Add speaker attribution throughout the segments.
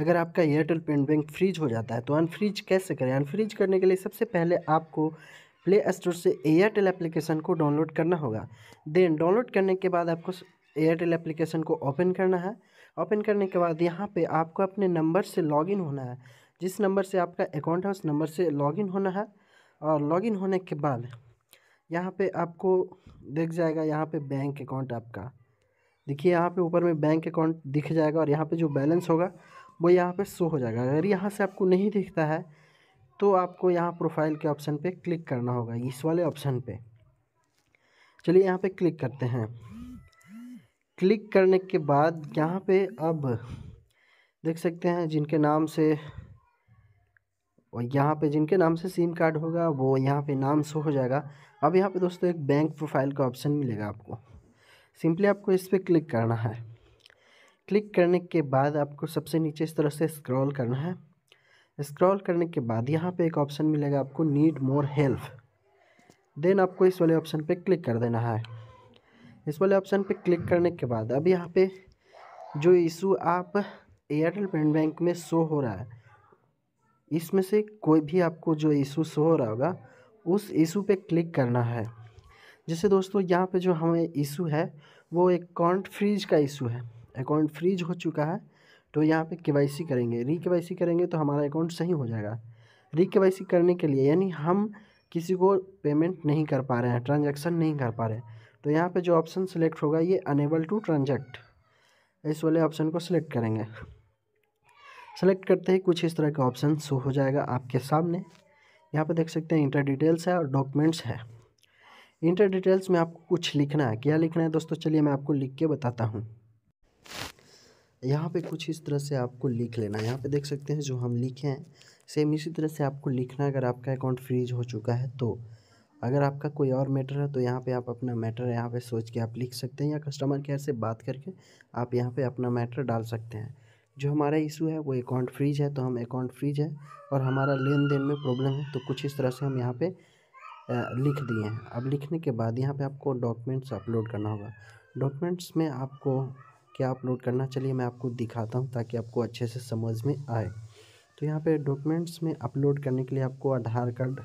Speaker 1: अगर आपका Airtel payment bank freeze हो जाता है तो अनफ्रीज कैसे करें अनफ्रीज करने के लिए सबसे पहले आपको प्ले स्टोर से एयरटेल एप्लीकेशन को डाउनलोड करना होगा देन डाउनलोड करने के बाद आपको एयरटेल एप्लीकेशन को ओपन करना है ओपन करने के बाद यहाँ पे आपको अपने नंबर से लॉगिन होना है जिस नंबर से आपका अकाउंट है उस नंबर से लॉगिन होना है और लॉगिन होने के बाद यहाँ पे आपको देख जाएगा यहाँ पे बैंक अकाउंट आपका देखिए यहाँ पे ऊपर में बैंक अकाउंट दिख जाएगा और यहाँ पे जो बैलेंस होगा वो यहाँ पे शो हो जाएगा अगर यहाँ से आपको नहीं दिखता है तो आपको यहाँ प्रोफाइल के ऑप्शन पे क्लिक करना होगा इस वाले ऑप्शन पे चलिए यहाँ पे क्लिक करते हैं क्लिक करने के बाद यहाँ पे अब देख सकते हैं जिनके नाम से और यहाँ पे जिनके नाम से सिम कार्ड होगा वो यहाँ पे नाम शो हो जाएगा अब यहाँ पे दोस्तों एक बैंक प्रोफाइल का ऑप्शन मिलेगा आपको सिंपली आपको इस पर क्लिक करना है क्लिक करने के बाद आपको सबसे नीचे इस तरह से स्क्रॉल करना है स्क्रॉल करने के बाद यहाँ पे एक ऑप्शन मिलेगा आपको नीड मोर हेल्प देन आपको इस वाले ऑप्शन पे क्लिक कर देना है इस वाले ऑप्शन पे क्लिक करने के बाद अब यहाँ पे जो इशू आप एयरटेल पेमेंट बैंक में शो हो रहा है इसमें से कोई भी आपको जो इशू शो हो रहा होगा उस इशू पे क्लिक करना है जैसे दोस्तों यहाँ पे जो हमें इशू है वो एक कॉन्ट फ्रीज का इशू है अकाउंट फ्रीज हो चुका है तो यहाँ पे के करेंगे री के करेंगे तो हमारा अकाउंट सही हो जाएगा री के करने के लिए यानी हम किसी को पेमेंट नहीं कर पा रहे हैं ट्रांजैक्शन नहीं कर पा रहे हैं तो यहाँ पे जो ऑप्शन सेलेक्ट होगा ये अनेबल टू ट्रांजैक्ट इस वाले ऑप्शन को सिलेक्ट करेंगे सेलेक्ट करते ही कुछ इस तरह का ऑप्शन शो हो जाएगा आपके सामने यहाँ पर देख सकते हैं इंटर डिटेल्स है और डॉक्यूमेंट्स है इंटर डिटेल्स में आपको कुछ लिखना है क्या लिखना है दोस्तों चलिए मैं आपको लिख के बताता हूँ यहाँ पे कुछ इस तरह से आपको लिख लेना है यहाँ पे देख सकते हैं जो हम लिखे हैं सेम इसी तरह से आपको लिखना अगर आपका अकाउंट फ्रीज हो चुका है तो अगर आपका कोई और मैटर है तो यहाँ पे आप अपना मैटर यहाँ पे सोच के आप लिख सकते हैं या कस्टमर केयर से बात करके आप यहाँ पे अपना मैटर डाल सकते हैं जो हमारा इशू है वो अकाउंट फ्रीज है तो हम अकाउंट फ्रीज है और हमारा लेन देन में प्रॉब्लम है तो कुछ इस तरह से हम यहाँ पे लिख दिए हैं अब लिखने के बाद यहाँ पे आपको डॉक्यूमेंट्स अपलोड करना होगा डॉक्यूमेंट्स में आपको क्या अपलोड करना चलिए मैं आपको दिखाता हूँ ताकि आपको अच्छे से समझ में आए तो यहाँ पे डॉक्यूमेंट्स में अपलोड करने के लिए आपको आधार कार्ड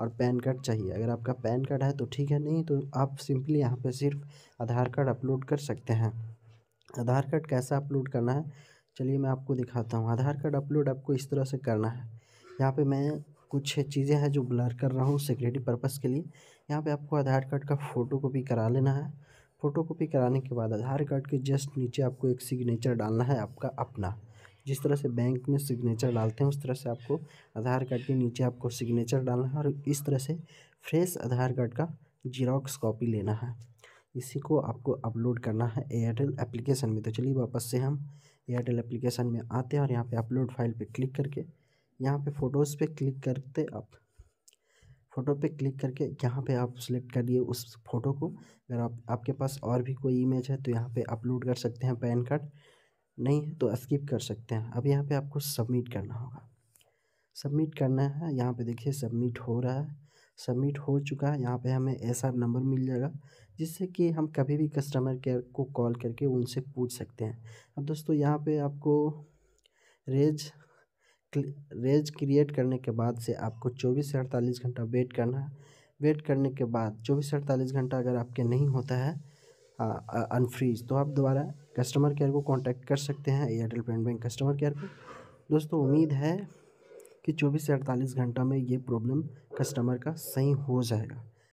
Speaker 1: और पैन कार्ड चाहिए अगर आपका पैन कार्ड है तो ठीक है नहीं तो आप सिंपली यहाँ पे सिर्फ आधार कार्ड अपलोड कर सकते हैं आधार कार्ड कैसा अपलोड करना है चलिए मैं आपको दिखाता हूँ आधार कार्ड अपलोड आपको इस तरह से करना है यहाँ पर मैं कुछ चीज़ें हैं जो ब्लर कर रहा हूँ सिक्योरिटी पर्पज़ के लिए यहाँ पर आपको आधार कार्ड का फ़ोटो कॉपी करा लेना है फ़ोटोकॉपी कराने के बाद आधार कार्ड के जस्ट नीचे आपको एक सिग्नेचर डालना है आपका अपना जिस तरह से बैंक में सिग्नेचर डालते हैं उस तरह से आपको आधार कार्ड के नीचे आपको सिग्नेचर डालना है और इस तरह से फ्रेश आधार कार्ड का जीरोक्स कॉपी लेना है इसी को आपको अपलोड करना है एयरटेल एप्लीकेशन में तो चलिए वापस से हम एयरटेल एप्लीकेशन में आते हैं और यहाँ पे अपलोड फाइल पे क्लिक करके यहाँ पे फ़ोटोज़ पे क्लिक करते आप फ़ोटो पे क्लिक करके यहाँ पे आप सेलेक्ट करिए उस फ़ोटो को अगर आप आपके पास और भी कोई इमेज है तो यहाँ पे अपलोड कर सकते हैं पैन कार्ड नहीं है तो स्किप कर सकते हैं अब यहाँ पे आपको सबमिट करना होगा सबमिट करना है यहाँ पे देखिए सबमिट हो रहा है सबमिट हो चुका है यहाँ पे हमें ऐसा नंबर मिल जाएगा जिससे कि हम कभी भी कस्टमर केयर को कॉल करके उनसे पूछ सकते हैं अब दोस्तों यहाँ पर आपको रेज रेज क्रिएट करने के बाद से आपको चौबीस से अड़तालीस घंटा वेट करना है वेट करने के बाद चौबीस से अड़तालीस घंटा अगर आपके नहीं होता है अनफ्रीज तो आप दोबारा कस्टमर केयर को कांटेक्ट कर सकते हैं Airtel payment bank customer care को दोस्तों उम्मीद है कि चौबीस से अड़तालीस घंटा में ये प्रॉब्लम कस्टमर का सही हो जाएगा